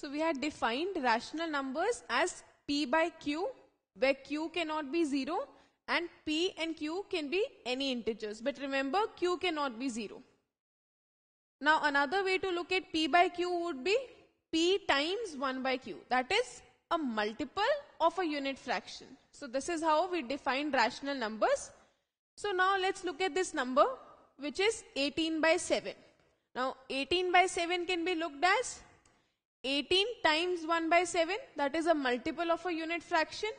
So we had defined rational numbers as P by Q where Q cannot be 0 and P and Q can be any integers. But remember Q cannot be 0. Now another way to look at P by Q would be P times 1 by Q. That is a multiple of a unit fraction. So this is how we define rational numbers. So now let's look at this number which is 18 by 7. Now 18 by 7 can be looked as 18 times 1 by 7 that is a multiple of a unit fraction.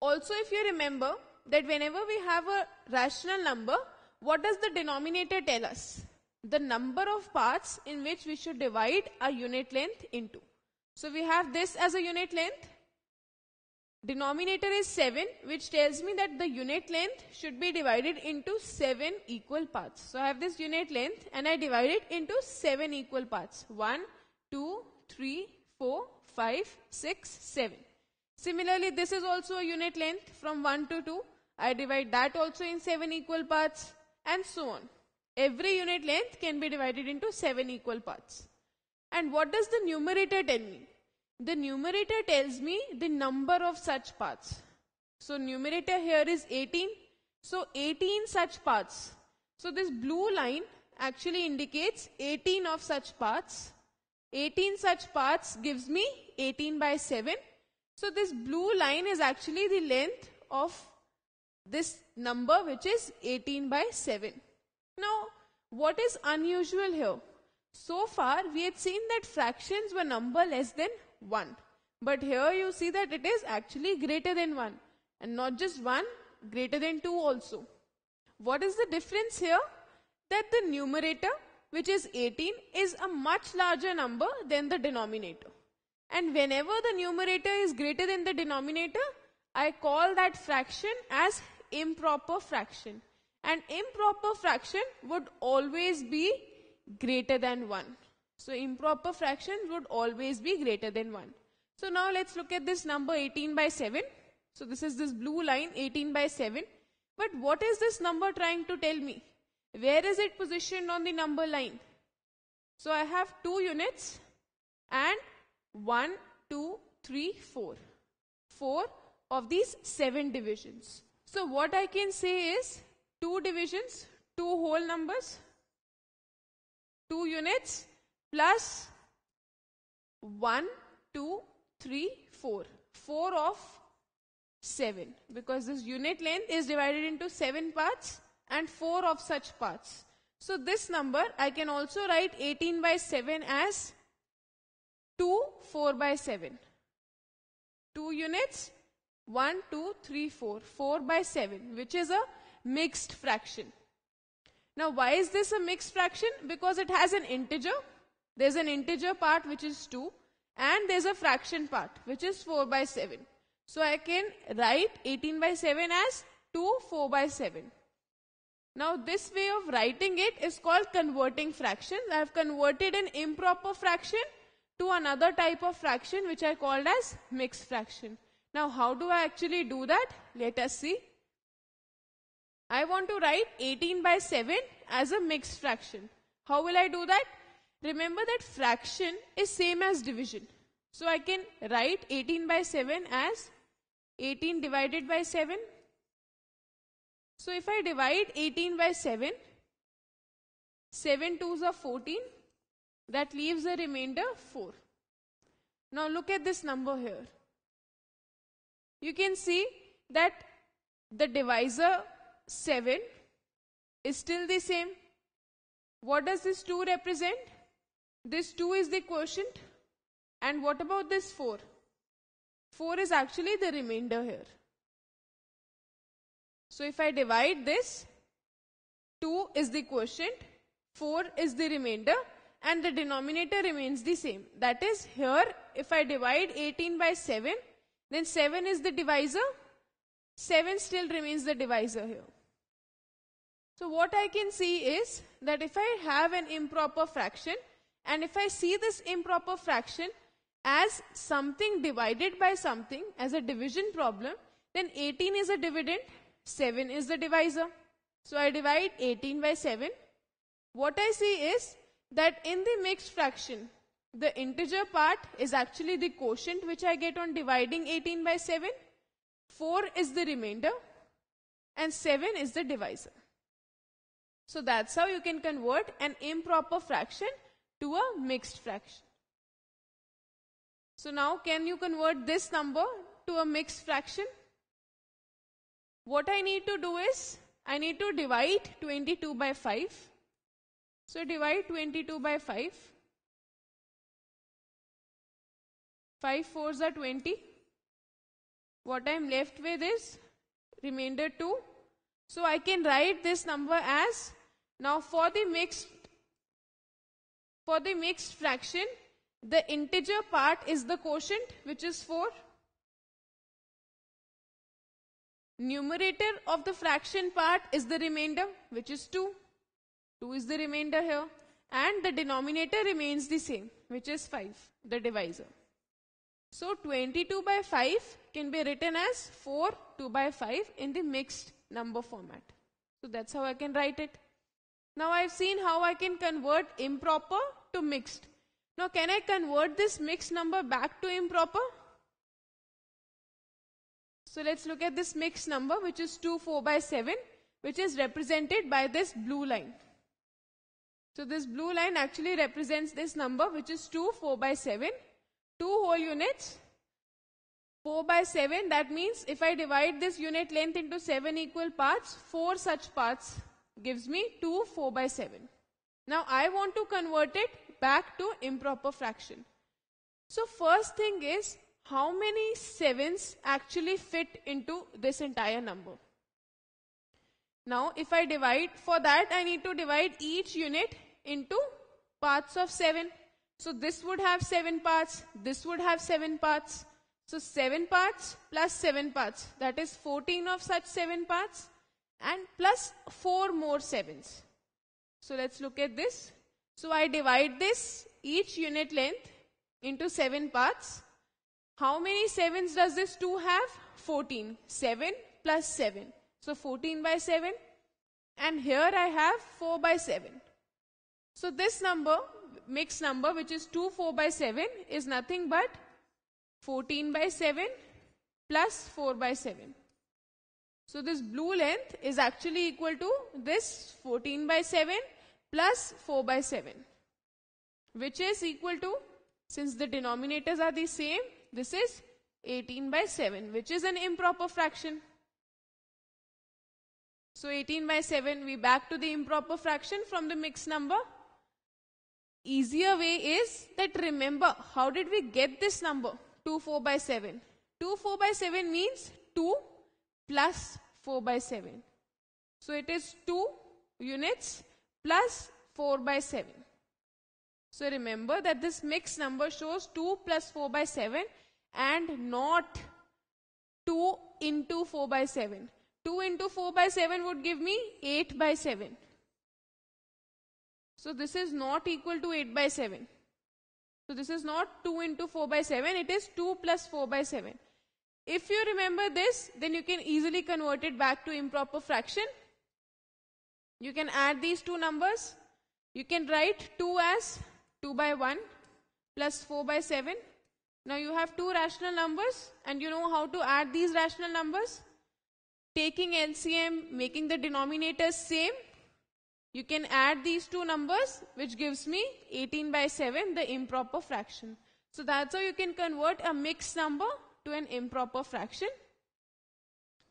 Also if you remember that whenever we have a rational number what does the denominator tell us? The number of parts in which we should divide a unit length into. So we have this as a unit length. Denominator is 7 which tells me that the unit length should be divided into 7 equal parts. So I have this unit length and I divide it into 7 equal parts. 1, 2, 3, 4, 5, 6, 7. Similarly, this is also a unit length from 1 to 2. I divide that also in 7 equal parts and so on. Every unit length can be divided into 7 equal parts. And what does the numerator tell me? The numerator tells me the number of such parts. So numerator here is 18. So 18 such parts. So this blue line actually indicates 18 of such parts 18 such paths gives me 18 by 7. So this blue line is actually the length of this number which is 18 by 7. Now what is unusual here? So far we had seen that fractions were number less than 1. But here you see that it is actually greater than 1 and not just 1 greater than 2 also. What is the difference here? That the numerator which is 18 is a much larger number than the denominator. And whenever the numerator is greater than the denominator, I call that fraction as improper fraction. An improper fraction would always be greater than 1. So improper fractions would always be greater than 1. So now let's look at this number 18 by 7. So this is this blue line 18 by 7. But what is this number trying to tell me? Where is it positioned on the number line? So I have two units and one, two, three, four. Four of these seven divisions. So what I can say is two divisions, two whole numbers, two units plus one, two, three, four. Four of seven because this unit length is divided into seven parts and 4 of such parts. So this number I can also write 18 by 7 as 2 4 by 7. 2 units 1 2 3 4 4 by 7 which is a mixed fraction. Now why is this a mixed fraction? Because it has an integer. There's an integer part which is 2 and there's a fraction part which is 4 by 7. So I can write 18 by 7 as 2 4 by 7. Now this way of writing it is called converting fractions. I have converted an improper fraction to another type of fraction which I called as mixed fraction. Now how do I actually do that? Let us see. I want to write 18 by 7 as a mixed fraction. How will I do that? Remember that fraction is same as division. So I can write 18 by 7 as 18 divided by 7 so if I divide 18 by 7, 7 twos are 14, that leaves a remainder 4. Now look at this number here. You can see that the divisor 7 is still the same. What does this 2 represent? This 2 is the quotient. And what about this 4? 4 is actually the remainder here. So if I divide this, 2 is the quotient, 4 is the remainder and the denominator remains the same. That is here if I divide 18 by 7, then 7 is the divisor, 7 still remains the divisor here. So what I can see is that if I have an improper fraction and if I see this improper fraction as something divided by something as a division problem, then 18 is a dividend 7 is the divisor. So I divide 18 by 7. What I see is that in the mixed fraction, the integer part is actually the quotient which I get on dividing 18 by 7. 4 is the remainder and 7 is the divisor. So that's how you can convert an improper fraction to a mixed fraction. So now can you convert this number to a mixed fraction? What I need to do is, I need to divide 22 by 5. So divide 22 by 5. 5 fours are 20. What I am left with is remainder 2. So I can write this number as, now for the mixed, for the mixed fraction, the integer part is the quotient which is 4 Numerator of the fraction part is the remainder which is 2. 2 is the remainder here and the denominator remains the same which is 5 the divisor. So 22 by 5 can be written as 4 2 by 5 in the mixed number format. So that's how I can write it. Now I've seen how I can convert improper to mixed. Now can I convert this mixed number back to improper? So let's look at this mixed number which is 2, 4 by 7 which is represented by this blue line. So this blue line actually represents this number which is 2, 4 by 7. 2 whole units. 4 by 7 that means if I divide this unit length into 7 equal parts, 4 such parts gives me 2, 4 by 7. Now I want to convert it back to improper fraction. So first thing is how many sevens actually fit into this entire number. Now, if I divide, for that I need to divide each unit into parts of 7. So this would have 7 parts, this would have 7 parts. So 7 parts plus 7 parts, that is 14 of such 7 parts and plus 4 more 7s. So let's look at this. So I divide this each unit length into 7 parts how many 7s does this 2 have? 14. 7 plus 7. So 14 by 7. And here I have 4 by 7. So this number, mixed number, which is 2 4 by 7, is nothing but 14 by 7 plus 4 by 7. So this blue length is actually equal to this 14 by 7 plus 4 by 7 which is equal to since the denominators are the same this is 18 by 7 which is an improper fraction. So 18 by 7 we back to the improper fraction from the mixed number. Easier way is that remember how did we get this number 2 4 by 7. 2 4 by 7 means 2 plus 4 by 7. So it is 2 units plus 4 by 7. So remember that this mixed number shows 2 plus 4 by 7 and not 2 into 4 by 7. 2 into 4 by 7 would give me 8 by 7. So this is not equal to 8 by 7. So this is not 2 into 4 by 7, it is 2 plus 4 by 7. If you remember this, then you can easily convert it back to improper fraction. You can add these two numbers. You can write 2 as 2 by 1 plus 4 by 7. Now you have two rational numbers and you know how to add these rational numbers. Taking LCM, making the denominators same, you can add these two numbers which gives me 18 by 7, the improper fraction. So that's how you can convert a mixed number to an improper fraction.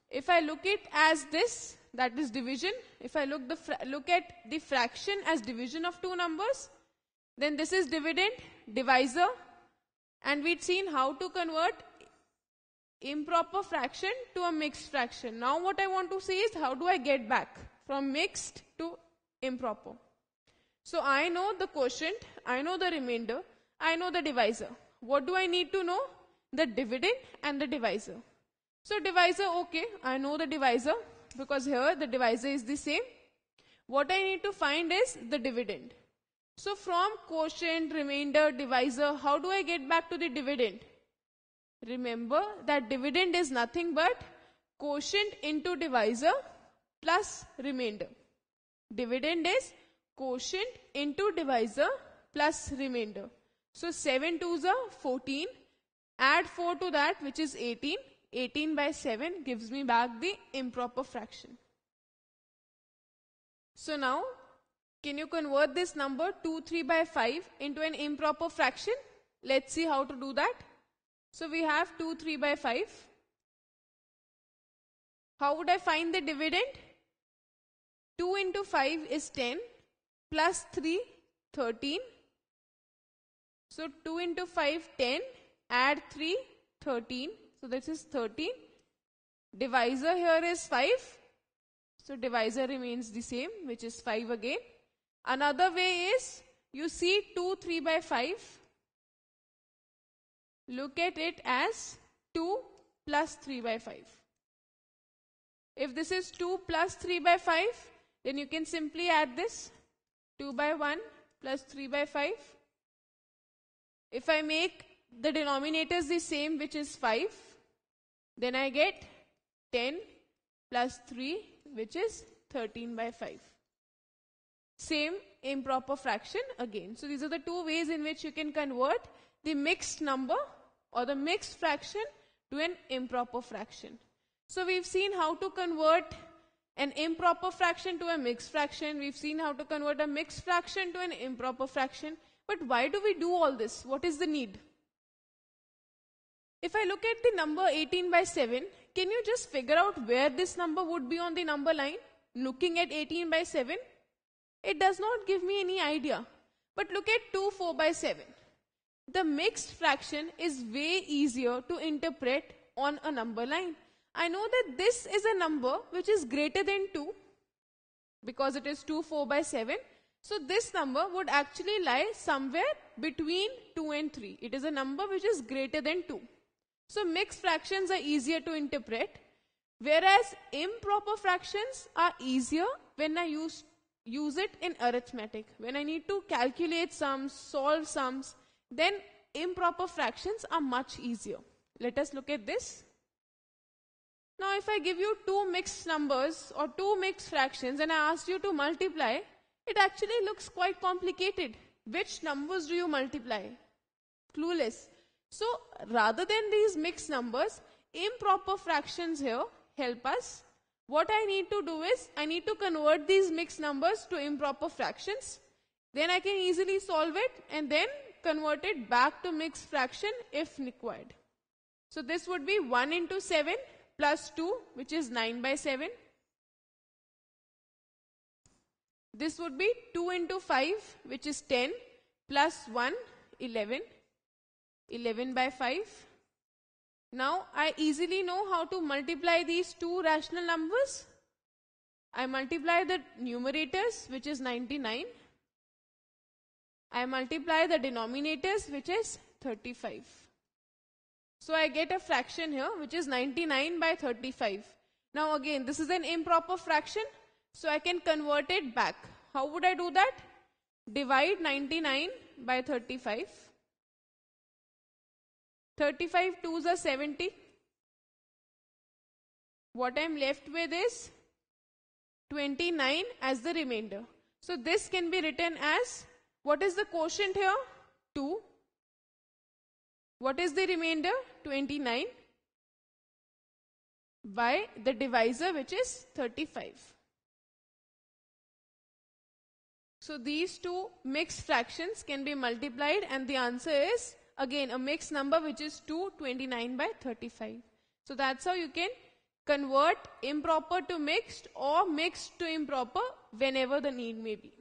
If I look it as this, that is division. If I look, the look at the fraction as division of two numbers, then this is dividend divisor and we'd seen how to convert improper fraction to a mixed fraction. Now what I want to see is how do I get back from mixed to improper. So I know the quotient, I know the remainder, I know the divisor. What do I need to know? The dividend and the divisor. So divisor, okay, I know the divisor because here the divisor is the same. What I need to find is the dividend. So from quotient, remainder, divisor, how do I get back to the dividend? Remember that dividend is nothing but quotient into divisor plus remainder. Dividend is quotient into divisor plus remainder. So 7 twos are 14. Add 4 to that which is 18. 18 by 7 gives me back the improper fraction. So now can you convert this number 2, 3 by 5 into an improper fraction? Let's see how to do that. So we have 2, 3 by 5. How would I find the dividend? 2 into 5 is 10 plus 3, 13. So 2 into 5, 10. Add 3, 13. So this is 13. Divisor here is 5. So divisor remains the same which is 5 again. Another way is you see 2 3 by 5. Look at it as 2 plus 3 by 5. If this is 2 plus 3 by 5, then you can simply add this 2 by 1 plus 3 by 5. If I make the denominators the same which is 5, then I get 10 plus 3 which is 13 by 5. Same improper fraction again. So these are the two ways in which you can convert the mixed number or the mixed fraction to an improper fraction. So we've seen how to convert an improper fraction to a mixed fraction. We've seen how to convert a mixed fraction to an improper fraction. But why do we do all this? What is the need? If I look at the number 18 by 7, can you just figure out where this number would be on the number line? Looking at 18 by 7, it does not give me any idea. But look at 2 4 by 7. The mixed fraction is way easier to interpret on a number line. I know that this is a number which is greater than 2 because it is 2 4 by 7. So this number would actually lie somewhere between 2 and 3. It is a number which is greater than 2. So mixed fractions are easier to interpret whereas improper fractions are easier when I use use it in arithmetic. When I need to calculate sums, solve sums, then improper fractions are much easier. Let us look at this. Now if I give you two mixed numbers or two mixed fractions and I ask you to multiply, it actually looks quite complicated. Which numbers do you multiply? Clueless. So rather than these mixed numbers, improper fractions here help us what I need to do is, I need to convert these mixed numbers to improper fractions. Then I can easily solve it and then convert it back to mixed fraction if required. So this would be 1 into 7 plus 2 which is 9 by 7. This would be 2 into 5 which is 10 plus 1 11. 11 by 5 now I easily know how to multiply these two rational numbers. I multiply the numerators which is 99. I multiply the denominators which is 35. So I get a fraction here which is 99 by 35. Now again this is an improper fraction so I can convert it back. How would I do that? Divide 99 by 35 35 2s are 70. What I am left with is 29 as the remainder. So this can be written as what is the quotient here? 2. What is the remainder? 29 by the divisor which is 35. So these two mixed fractions can be multiplied and the answer is again a mixed number which is 229 by 35. So that's how you can convert improper to mixed or mixed to improper whenever the need may be.